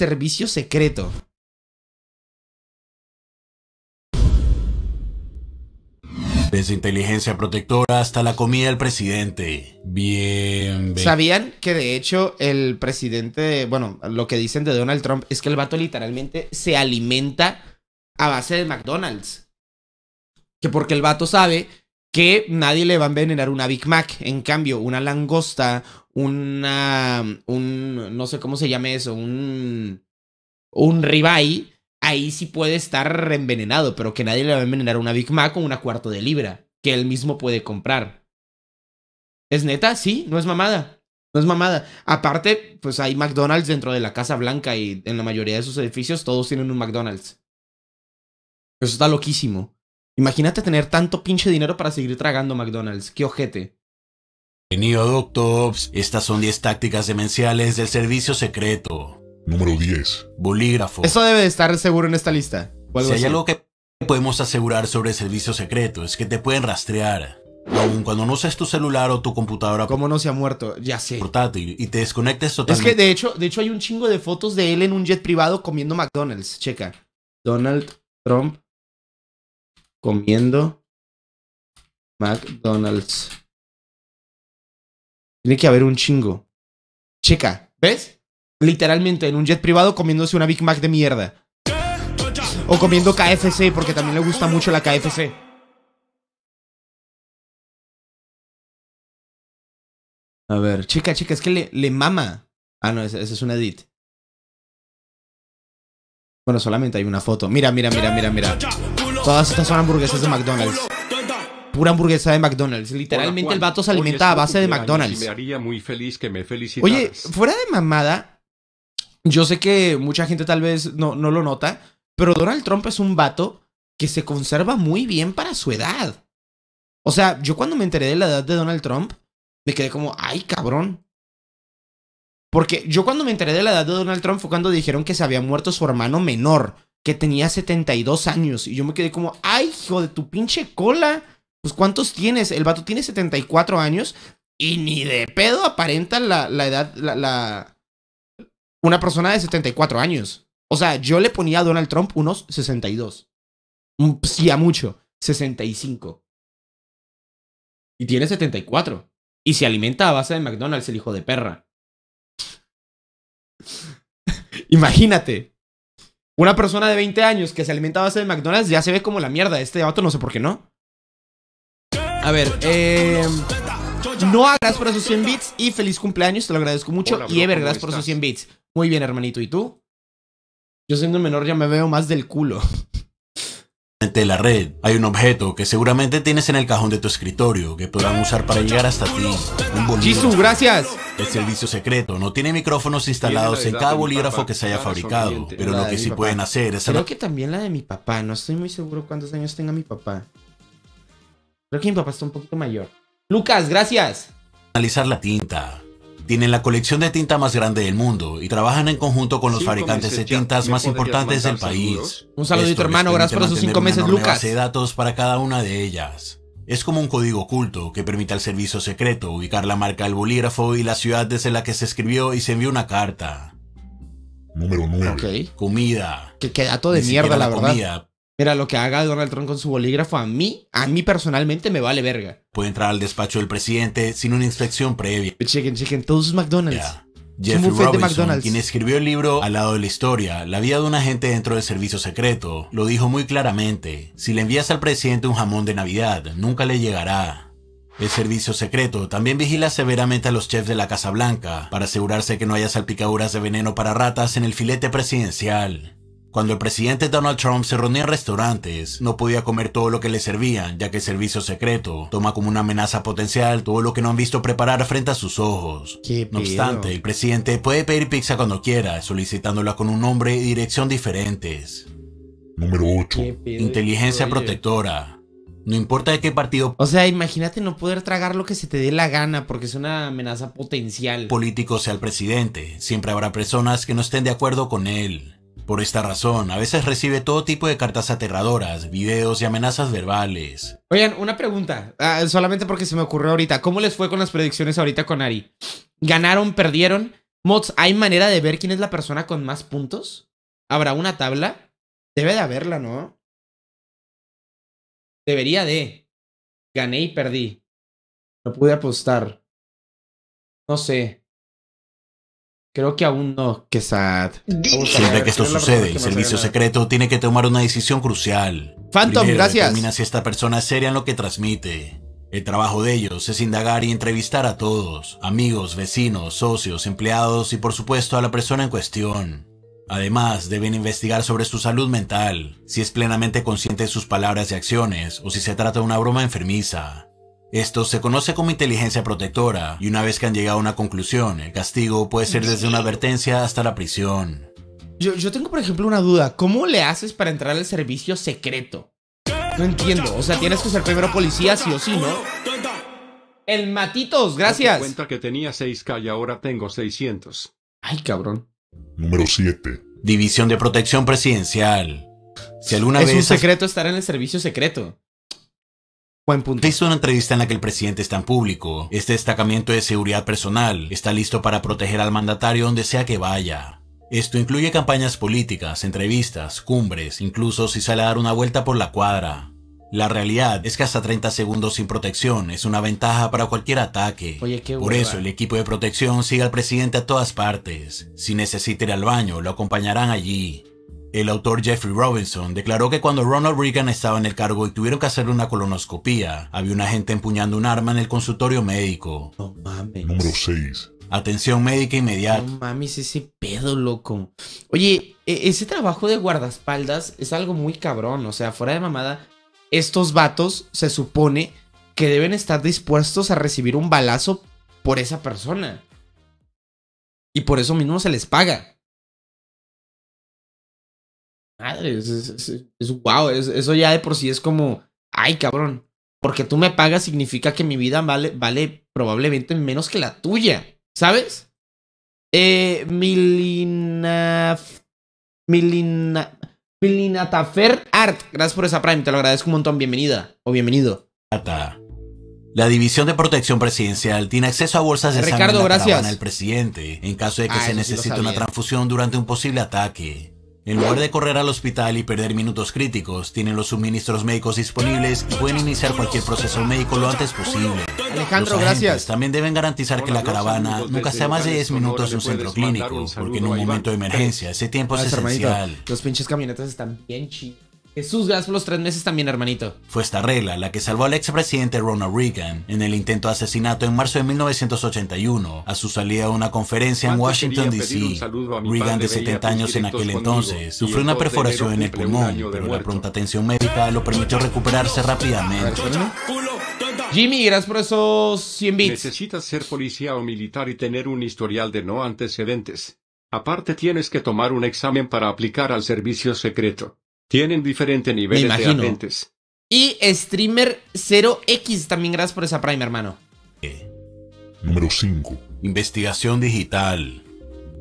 servicio secreto. Desde inteligencia protectora hasta la comida del presidente. Bien. ¿Sabían que de hecho el presidente, bueno, lo que dicen de Donald Trump es que el vato literalmente se alimenta a base de McDonald's? Que porque el vato sabe que nadie le va a envenenar una Big Mac. En cambio, una langosta una, un, no sé cómo se llame eso, un, un ribeye, ahí sí puede estar envenenado, pero que nadie le va a envenenar una Big Mac o una cuarto de libra, que él mismo puede comprar. ¿Es neta? Sí, no es mamada. No es mamada. Aparte, pues hay McDonald's dentro de la Casa Blanca y en la mayoría de sus edificios todos tienen un McDonald's. Eso está loquísimo. Imagínate tener tanto pinche dinero para seguir tragando McDonald's. Qué ojete. Bienvenido doctores. estas son 10 tácticas demenciales del servicio secreto. Número 10. Bolígrafo. Eso debe estar seguro en esta lista. Si hay algo que podemos asegurar sobre el servicio secreto es que te pueden rastrear. aún cuando no uses tu celular o tu computadora. Como no se ha muerto? Ya sé. Portátil y te desconectes totalmente. Es que de hecho, de hecho hay un chingo de fotos de él en un jet privado comiendo McDonald's. Checa. Donald Trump comiendo McDonald's. Tiene que haber un chingo. Chica, ¿ves? Literalmente en un jet privado comiéndose una Big Mac de mierda. O comiendo KFC porque también le gusta mucho la KFC. A ver, chica, chica, es que le, mama. Ah, no, ese es una edit. Bueno, solamente hay una foto. Mira, mira, mira, mira, mira. Todas estas son hamburguesas de McDonald's pura hamburguesa de McDonald's. Literalmente el vato se alimenta a base de McDonald's. me haría muy feliz que me felicitaras. Oye, fuera de mamada, yo sé que mucha gente tal vez no, no lo nota, pero Donald Trump es un vato que se conserva muy bien para su edad. O sea, yo cuando me enteré de la edad de Donald Trump, me quedé como, ay, cabrón. Porque yo cuando me enteré de la edad de Donald Trump fue cuando dijeron que se había muerto su hermano menor, que tenía 72 años. Y yo me quedé como, ay, hijo de tu pinche cola pues ¿cuántos tienes? El vato tiene 74 años y ni de pedo aparenta la, edad, la, Una persona de 74 años. O sea, yo le ponía a Donald Trump unos 62. Mm, sí, a mucho. 65. Y tiene 74. Y se alimenta a base de McDonald's, el hijo de perra. Imagínate. Una persona de 20 años que se alimenta a base de McDonald's ya se ve como la mierda. Este vato no sé por qué no. A ver, eh, no gracias por esos 100 bits y feliz cumpleaños, te lo agradezco mucho. y Ever, gracias por esos 100 bits. Muy bien, hermanito. ¿Y tú? Yo siendo menor ya me veo más del culo. Ante la red hay un objeto que seguramente tienes en el cajón de tu escritorio que podrán usar para llegar hasta ti. Un bolígrafo. gracias. El servicio secreto no tiene micrófonos instalados en cada bolígrafo que se haya fabricado, pero lo que sí pueden hacer es... Creo que también la de mi papá, no estoy muy seguro cuántos años tenga mi papá. Creo que mi papá está un poquito mayor. Lucas, gracias. Analizar la tinta. Tienen la colección de tinta más grande del mundo y trabajan en conjunto con los fabricantes de tintas más importantes del país. Un saludito, hermano. Gracias por esos cinco meses, Lucas. de datos para cada una de ellas. Es como un código oculto que permite al servicio secreto ubicar la marca del bolígrafo y la ciudad desde la que se escribió y se envió una carta. Número 9. Comida. Que, queda dato de mierda, la, verdad. Mira, lo que haga Donald Trump con su bolígrafo, a mí, a mí personalmente me vale verga. Puede entrar al despacho del presidente sin una inspección previa. Chequen, chequen, todos sus McDonald's. Jeffrey Robinson, quien escribió el libro Al lado de la historia, la vida de un agente dentro del servicio secreto, lo dijo muy claramente. Si le envías al presidente un jamón de Navidad, nunca le llegará. El servicio secreto también vigila severamente a los chefs de la Casa Blanca para asegurarse que no haya salpicaduras de veneno para ratas en el filete presidencial. Cuando el presidente Donald Trump se reunía en restaurantes, no podía comer todo lo que le servían, ya que el servicio secreto toma como una amenaza potencial todo lo que no han visto preparar frente a sus ojos. No obstante, el presidente puede pedir pizza cuando quiera, solicitándola con un nombre y dirección diferentes. Número 8. Inteligencia protectora. No importa de qué partido. O sea, imagínate no poder tragar lo que se te dé la gana porque es una amenaza potencial. Político sea el presidente, siempre habrá personas que no estén de acuerdo con él. Por esta razón, a veces recibe todo tipo de cartas aterradoras, videos y amenazas verbales. Oigan, una pregunta, ah, solamente porque se me ocurrió ahorita. ¿Cómo les fue con las predicciones ahorita con Ari? ¿Ganaron, perdieron? Mods, ¿hay manera de ver quién es la persona con más puntos? ¿Habrá una tabla? Debe de haberla, ¿no? Debería de. Gané y perdí. No pude apostar. No sé. Creo que aún no. Que sad. Siempre que esto sucede, el servicio secreto tiene que tomar una decisión crucial. Phantom, gracias. Determina si esta persona es seria en lo que transmite. El trabajo de ellos es indagar y entrevistar a todos, amigos, vecinos, socios, empleados y por supuesto a la persona en cuestión. Además, deben investigar sobre su salud mental, si es plenamente consciente de sus palabras y acciones o si se trata de una broma enfermiza. Esto se conoce como inteligencia protectora, y una vez que han llegado a una conclusión, el castigo puede ser desde una advertencia hasta la prisión. Yo, tengo, por ejemplo, una duda. ¿Cómo le haces para entrar al servicio secreto? No entiendo. O sea, tienes que ser primero policía sí o sí, ¿no? El Matitos, gracias. cuenta que tenía 6K y ahora tengo 600. Ay, cabrón. Número 7. División de Protección Presidencial. Si alguna es un secreto estar en el servicio secreto. Hizo una entrevista en la que el presidente está en público. Este destacamiento de seguridad personal está listo para proteger al mandatario donde sea que vaya. Esto incluye campañas políticas, entrevistas, cumbres, incluso si sale a dar una vuelta por la cuadra. La realidad es que hasta 30 segundos sin protección es una ventaja para cualquier ataque. Por eso el equipo de protección sigue al presidente a todas partes. Si necesita ir al baño, lo acompañarán allí. El autor Jeffrey Robinson declaró que cuando Ronald Reagan estaba en el cargo y tuvieron que hacerle una colonoscopía, había una gente empuñando un arma en el consultorio médico. No mames. Número 6. Atención médica inmediata. No mames, ese pedo, loco. Oye, e, ese trabajo de guardaespaldas es algo muy cabrón. O sea, fuera de mamada, estos vatos se supone que deben estar dispuestos a recibir un balazo por esa persona. Y por eso mismo se les paga madre, es, es, wow, eso ya de por sí es como, ay cabrón, porque tú me pagas significa que mi vida vale, vale probablemente menos que la tuya, ¿sabes? Eh, Milina... Milina... Milinatafer Art, gracias por esa Prime, te lo agradezco un montón, bienvenida o bienvenido. La División de Protección Presidencial tiene acceso a bolsas de Ricardo, sangre en la gracias. presidente en caso de que se necesite una transfusión durante un posible ataque. En lugar de correr al hospital y perder minutos críticos, tienen los suministros médicos disponibles y pueden iniciar cualquier proceso médico lo antes posible. Alejandro, gracias. También deben garantizar que la caravana nunca sea más de 10 minutos de un centro clínico, porque en un momento de emergencia ese tiempo es esencial. Los pinches camionetas están bien chidos. Jesús, gracias por los tres meses también, hermanito. Fue esta regla la que salvó al expresidente Ronald Reagan en el intento de asesinato en marzo de 1981, a su salida a una conferencia en Washington, D.C. Reagan, de 70 años en aquel entonces, sufrió una perforación en el pulmón, pero la pronta atención médica lo permitió recuperarse rápidamente. Jimmy, gracias por esos 100 bits. Necesitas ser policía o militar y tener un historial de no antecedentes. Aparte tienes que tomar un examen para aplicar al servicio secreto. Tienen diferentes niveles de agentes. Y Streamer 0X, también gracias por esa Prime, hermano. Eh, número 5. Investigación digital.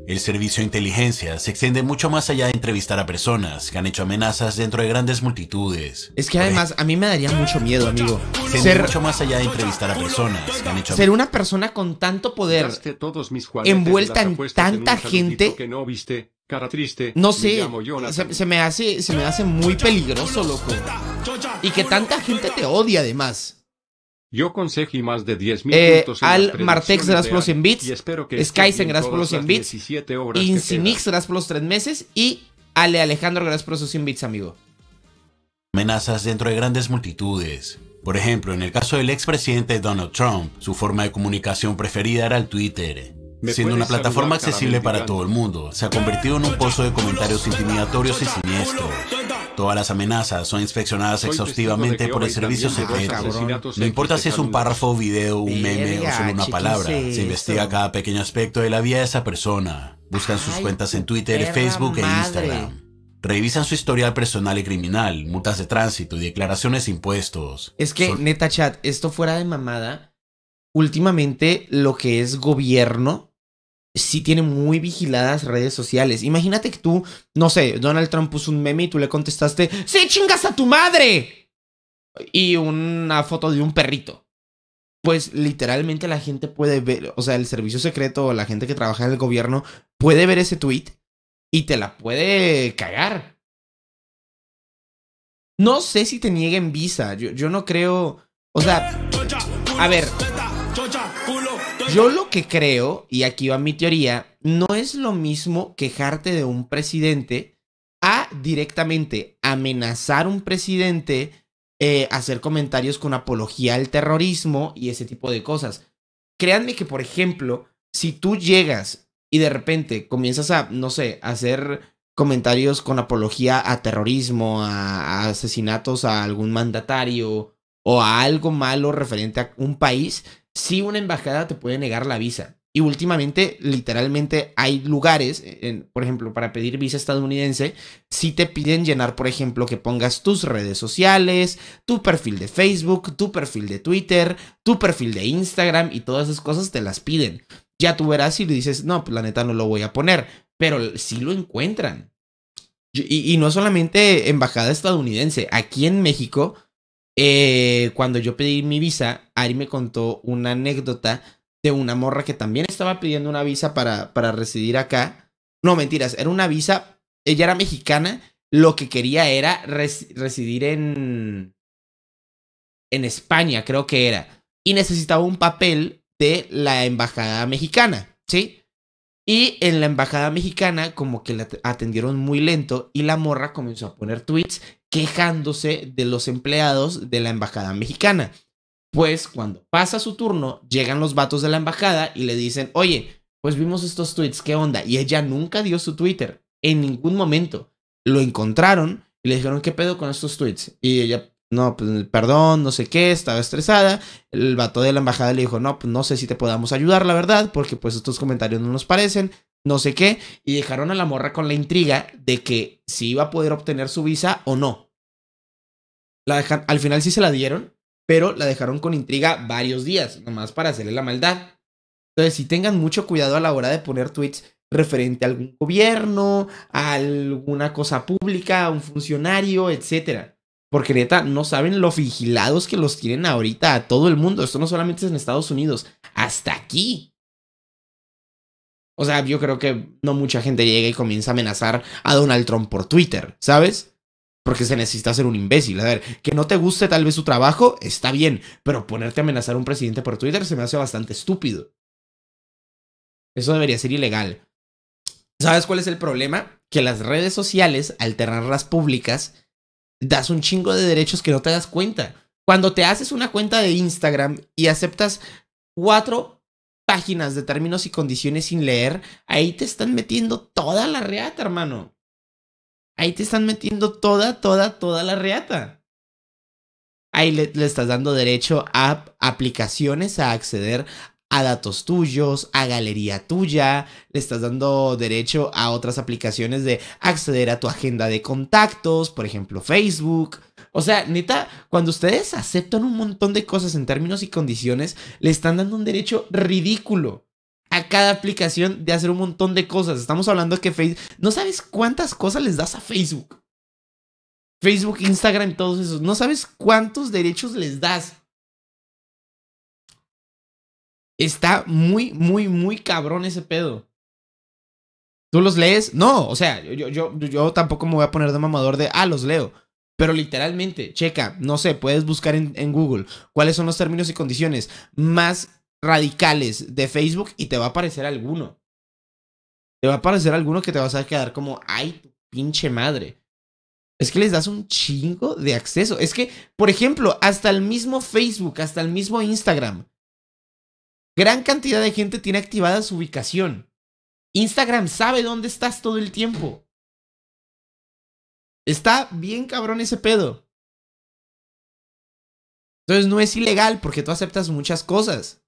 El servicio de inteligencia se extiende mucho más allá de entrevistar a personas que han hecho amenazas dentro de grandes multitudes. Es que además a mí me daría mucho miedo, amigo. ser mucho más allá de entrevistar a personas han hecho ser una persona con tanto poder envuelta en tanta gente Cara triste. No sé. se, me hace, se me hace muy peligroso, loco. Y que tanta gente te odia, además. Yo y más de 10.000 eh, puntos Al Martex de por los 100 bits. Y espero que Sky por los 100 bits. Incinix serás por los 3 meses. Y Ale Alejandro gracias por los 100 bits, amigo. Amenazas dentro de grandes multitudes. Por ejemplo, en el caso del expresidente Donald Trump, su forma de comunicación preferida era el Twitter siendo una plataforma accesible para todo el mundo. Se ha convertido en un pozo de comentarios intimidatorios y siniestros. Todas las amenazas son inspeccionadas exhaustivamente por el servicio secreto. No importa si es un párrafo, video, un meme o solo una palabra, se investiga cada pequeño aspecto de la vida de esa persona. Buscan sus cuentas en Twitter, Facebook e Instagram. Revisan su historial personal y criminal, multas de tránsito y declaraciones impuestos. Es que, neta chat, esto fuera de mamada, últimamente lo que es gobierno sí tiene muy vigiladas redes sociales. Imagínate que tú, no sé, Donald Trump puso un meme y tú le contestaste, se chingas a tu madre! Y una foto de un perrito. Pues literalmente la gente puede ver, o sea, el servicio secreto o la gente que trabaja en el gobierno puede ver ese tweet y te la puede cagar. No sé si te nieguen visa, yo, yo no creo, o sea, a ver, yo lo que creo, y aquí va mi teoría, no es lo mismo quejarte de un presidente a directamente amenazar un presidente, eh, hacer comentarios con apología al terrorismo y ese tipo de cosas. Créanme que, por ejemplo, si tú llegas y de repente comienzas a, no sé, hacer comentarios con apología a terrorismo, a asesinatos a algún mandatario, o a algo malo referente a un país, Si una embajada te puede negar la visa. Y últimamente, literalmente, hay lugares, por ejemplo, para pedir visa estadounidense, si te piden llenar, por ejemplo, que pongas tus redes sociales, tu perfil de Facebook, tu perfil de Twitter, tu perfil de Instagram y todas esas cosas te las piden. Ya tú verás y le dices, no, planeta pues, la neta no lo voy a poner, pero si lo encuentran. y no solamente embajada estadounidense, aquí en México eh, cuando yo pedí mi visa, Ari me contó una anécdota de una morra que también estaba pidiendo una visa para, para residir acá. No, mentiras, era una visa, ella era mexicana, lo que quería era residir en, en España, creo que era, y necesitaba un papel de la embajada mexicana, ¿sí? Y en la embajada mexicana como que la atendieron muy lento y la morra comenzó a poner tweets quejándose de los empleados de la embajada mexicana. Pues cuando pasa su turno, llegan los vatos de la embajada y le dicen, oye, pues vimos estos tweets, ¿qué onda? Y ella nunca dio su Twitter, en ningún momento. Lo encontraron y le dijeron, ¿qué pedo con estos tweets? Y ella, no, pues, perdón, no sé qué, estaba estresada. El vato de la embajada le dijo, no, pues no sé si te podamos ayudar, la verdad, porque pues estos comentarios no nos parecen no sé qué, y dejaron a la morra con la intriga de que si iba a poder obtener su visa o no. La al final sí se la dieron, pero la dejaron con intriga varios días, nomás para hacerle la maldad. Entonces, si tengan mucho cuidado a la hora de poner tweets referente a algún gobierno, a alguna cosa pública, a un funcionario, etc Porque neta, no saben lo vigilados que los tienen ahorita a todo el mundo. Esto no solamente es en Estados Unidos, hasta aquí. O sea, yo creo que no mucha gente llega y comienza a amenazar a Donald Trump por Twitter, ¿sabes? Porque se necesita ser un imbécil. A ver, que no te guste tal vez su trabajo, está bien, pero ponerte a amenazar a un presidente por Twitter se me hace bastante estúpido. Eso debería ser ilegal. ¿Sabes cuál es el problema? Que las redes sociales, al tenerlas públicas, das un chingo de derechos que no te das cuenta. Cuando te haces una cuenta de Instagram y aceptas cuatro páginas de términos y condiciones sin leer, ahí te están metiendo toda la reata, hermano. Ahí te están metiendo toda, toda, toda la reata. Ahí le, le, estás dando derecho a aplicaciones a acceder a datos tuyos, a galería tuya, le estás dando derecho a otras aplicaciones de acceder a tu agenda de contactos, por ejemplo Facebook. O sea, neta, cuando ustedes aceptan un montón de cosas en términos y condiciones, le están dando un derecho ridículo a cada aplicación de hacer un montón de cosas. Estamos hablando que Facebook, no sabes cuántas cosas les das a Facebook. Facebook, Instagram, todos esos. No sabes cuántos derechos les das. Está muy, muy, muy cabrón ese pedo. ¿Tú los lees? No, o sea, yo, yo, tampoco me voy a poner de mamador de, ah, los leo. Pero literalmente, checa, no sé, puedes buscar en, Google cuáles son los términos y condiciones más radicales de Facebook y te va a aparecer alguno. Te va a aparecer alguno que te vas a quedar como, ay, tu pinche madre. Es que les das un chingo de acceso. Es que, por ejemplo, hasta el mismo Facebook, hasta el mismo Instagram, Gran cantidad de gente tiene activada su ubicación. Instagram sabe dónde estás todo el tiempo. Está bien cabrón ese pedo. Entonces no es ilegal porque tú aceptas muchas cosas.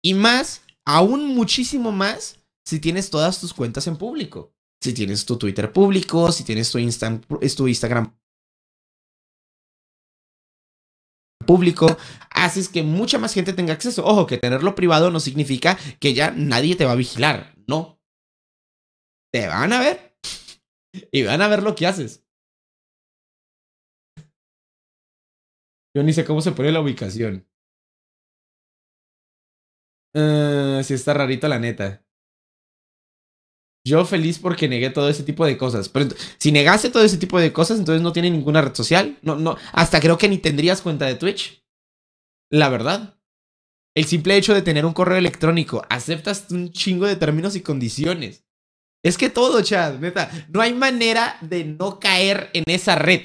Y más, aún muchísimo más, si tienes todas tus cuentas en público. Si tienes tu Twitter público, si tienes tu, Instagram público, haces que mucha más gente tenga acceso. Ojo, que tenerlo privado no significa que ya nadie te va a vigilar, no. Te van a ver y van a ver lo que haces. Yo ni sé cómo se pone la ubicación. si ah, sí está rarito la neta. Yo feliz porque negué todo ese tipo de cosas. Pero si negaste todo ese tipo de cosas, entonces no tiene ninguna red social. No, no, hasta creo que ni tendrías cuenta de Twitch la verdad. El simple hecho de tener un correo electrónico, aceptas un chingo de términos y condiciones. Es que todo, chat, neta, no hay manera de no caer en esa red.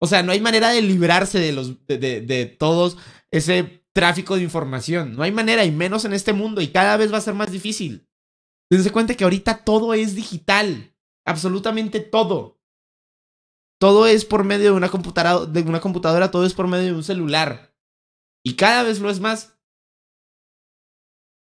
O sea, no hay manera de librarse de los de, de, todos ese tráfico de información. No hay manera, y menos en este mundo, y cada vez va a ser más difícil. Dense cuenta que ahorita todo es digital. Absolutamente todo. Todo es por medio de una computadora, de una computadora, todo es por medio de un celular. Y cada vez lo es más.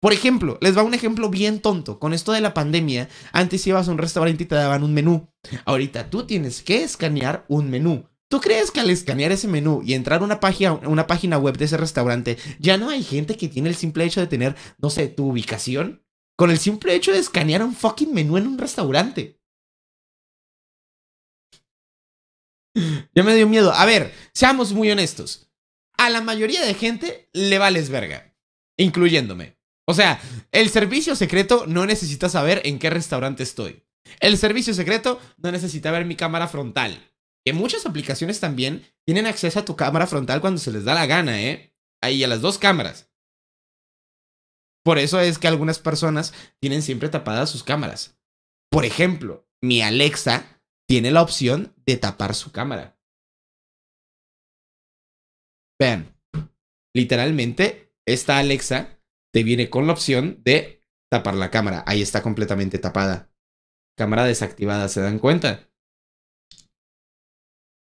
Por ejemplo, les va un ejemplo bien tonto. Con esto de la pandemia, antes ibas a un restaurante y te daban un menú. Ahorita tú tienes que escanear un menú. ¿Tú crees que al escanear ese menú y entrar a una página, una página web de ese restaurante, ya no hay gente que tiene el simple hecho de tener, no sé, tu ubicación? Con el simple hecho de escanear un fucking menú en un restaurante. Ya me dio miedo. A ver, seamos muy honestos a la mayoría de gente le vales verga, incluyéndome. O sea, el servicio secreto no necesita saber en qué restaurante estoy. El servicio secreto no necesita ver mi cámara frontal. Que muchas aplicaciones también tienen acceso a tu cámara frontal cuando se les da la gana, ¿eh? Ahí a las dos cámaras. Por eso es que algunas personas tienen siempre tapadas sus cámaras. Por ejemplo, mi Alexa tiene la opción de tapar su cámara. Vean, literalmente, esta Alexa te viene con la opción de tapar la cámara. Ahí está completamente tapada. Cámara desactivada, ¿se dan cuenta?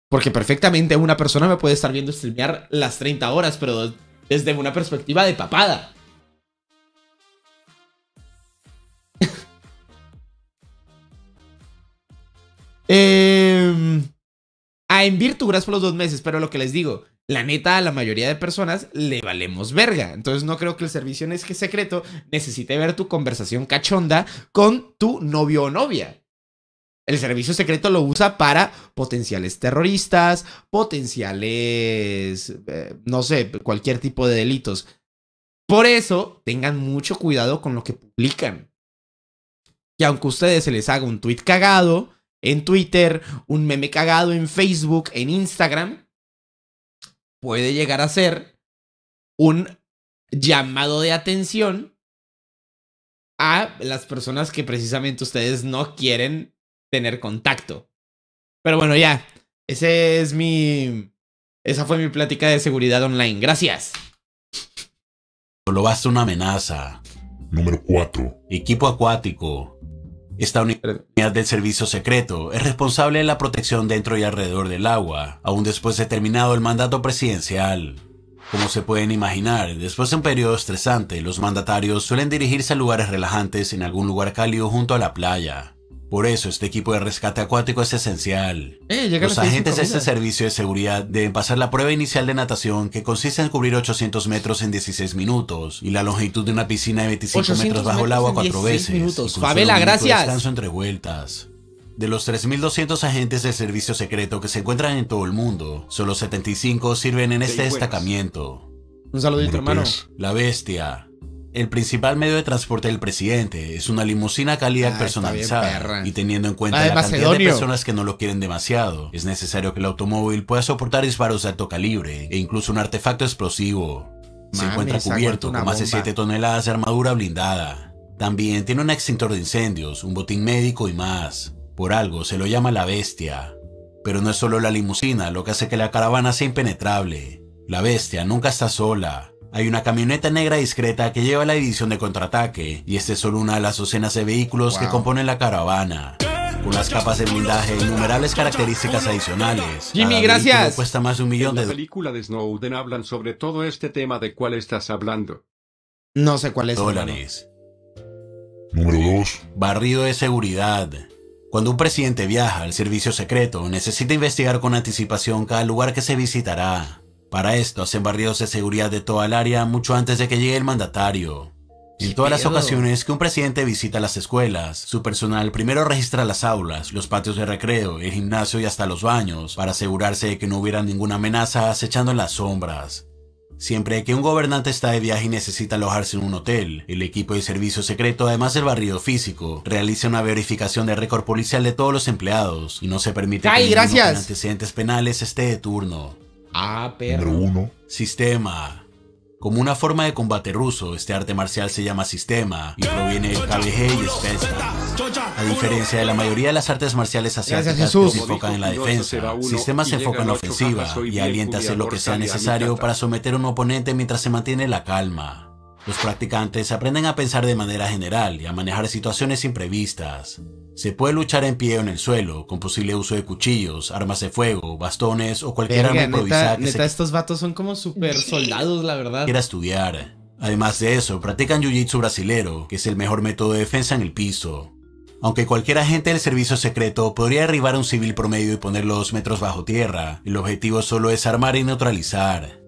Porque perfectamente una persona me puede estar viendo streamear las 30 horas, pero desde una perspectiva de papada. Em, a tu por los dos meses, pero lo que les digo, la neta a la mayoría de personas le valemos verga. Entonces no creo que el servicio en es secreto necesite ver tu conversación cachonda con tu novio o novia. El servicio secreto lo usa para potenciales terroristas, potenciales, eh, no sé, cualquier tipo de delitos. Por eso, tengan mucho cuidado con lo que publican. Que aunque a ustedes se les haga un tweet cagado en Twitter, un meme cagado en Facebook, en Instagram, puede llegar a ser un llamado de atención a las personas que precisamente ustedes no quieren tener contacto. Pero bueno, ya, ese es mi esa fue mi plática de seguridad online. Gracias. Solo basta una amenaza. Número 4. Equipo acuático. Esta unidad del servicio secreto es responsable de la protección dentro y alrededor del agua, aún después de terminado el mandato presidencial. Como se pueden imaginar, después de un periodo estresante, los mandatarios suelen dirigirse a lugares relajantes en algún lugar cálido junto a la playa. Por eso este equipo de rescate acuático es esencial. Eh, los agentes de este servicio de seguridad deben pasar la prueba inicial de natación que consiste en cubrir 800 metros en 16 minutos y la longitud de una piscina de 25 metros bajo el agua cuatro veces. Fabela, gracias. Descanso entre vueltas. De los 3.200 agentes del servicio secreto que se encuentran en todo el mundo, solo 75 sirven en este destacamiento. Un saludito, hermano. Pues, la bestia, el principal medio de transporte del presidente. Es una limusina calidad ah, personalizada. y teniendo en cuenta ah, la cantidad de personas que no lo quieren demasiado, es necesario que el automóvil pueda soportar disparos de alto calibre e incluso un artefacto explosivo. se encuentra cubierto con más de 7 toneladas de armadura blindada. También tiene un extintor de incendios, un botín médico y más. Por algo se lo llama la bestia. Pero no es solo la limusina lo que hace que la caravana sea impenetrable. La bestia nunca está sola hay una camioneta negra discreta que lleva la edición de contraataque, y este es solo una de las docenas de vehículos que componen la caravana con las capas de blindaje e innumerables características adicionales. Jimmy, gracias. Cuesta más de un millón de La película de Snowden hablan sobre todo este tema de cuál estás hablando. No sé cuál es. Dólares. Número 2. Barrido de seguridad. Cuando un presidente viaja al servicio secreto, necesita investigar con anticipación cada lugar que se visitará. Para esto hacen barridos de seguridad de toda el área mucho antes de que llegue el mandatario. En todas las ocasiones que un presidente visita las escuelas, su personal primero registra las aulas, los patios de recreo, el gimnasio y hasta los baños, para asegurarse de que no hubiera ninguna amenaza acechando en las sombras. Siempre que un gobernante está de viaje y necesita alojarse en un hotel, el equipo de servicio secreto, además del barrido físico, realiza una verificación de récord policial de todos los empleados y no se permite que que con antecedentes penales esté de turno. Ah, sistema. Como una forma de combate ruso, este arte marcial se llama sistema y proviene del KBG y Spetsnaz. A diferencia de la mayoría de las artes marciales asiáticas que se enfocan en la defensa, sistema se enfoca en la ofensiva y alienta a hacer lo que sea necesario para someter a un oponente mientras se mantiene la calma. Los practicantes aprenden a pensar de manera general y a manejar situaciones imprevistas. Se puede luchar en pie o en el suelo, con posible uso de cuchillos, armas de fuego, bastones o cualquier arma improvisada. Neta, neta estos vatos son como super soldados, la verdad. Quiera estudiar. Además de eso, practican jiu-jitsu brasilero, que es el mejor método de defensa en el piso. Aunque cualquier agente del servicio secreto podría arribar a un civil promedio y ponerlo dos metros bajo tierra, el objetivo solo es armar y neutralizar.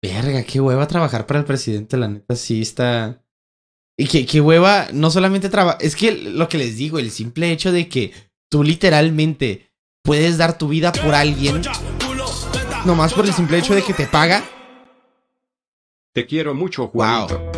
Verga, qué hueva trabajar para el presidente, la neta sí está... Y que, hueva, no solamente traba Es que lo que les digo, el simple hecho de que tú literalmente puedes dar tu vida por alguien, nomás por el simple hecho de que te paga. Te quiero mucho, Juan. Wow.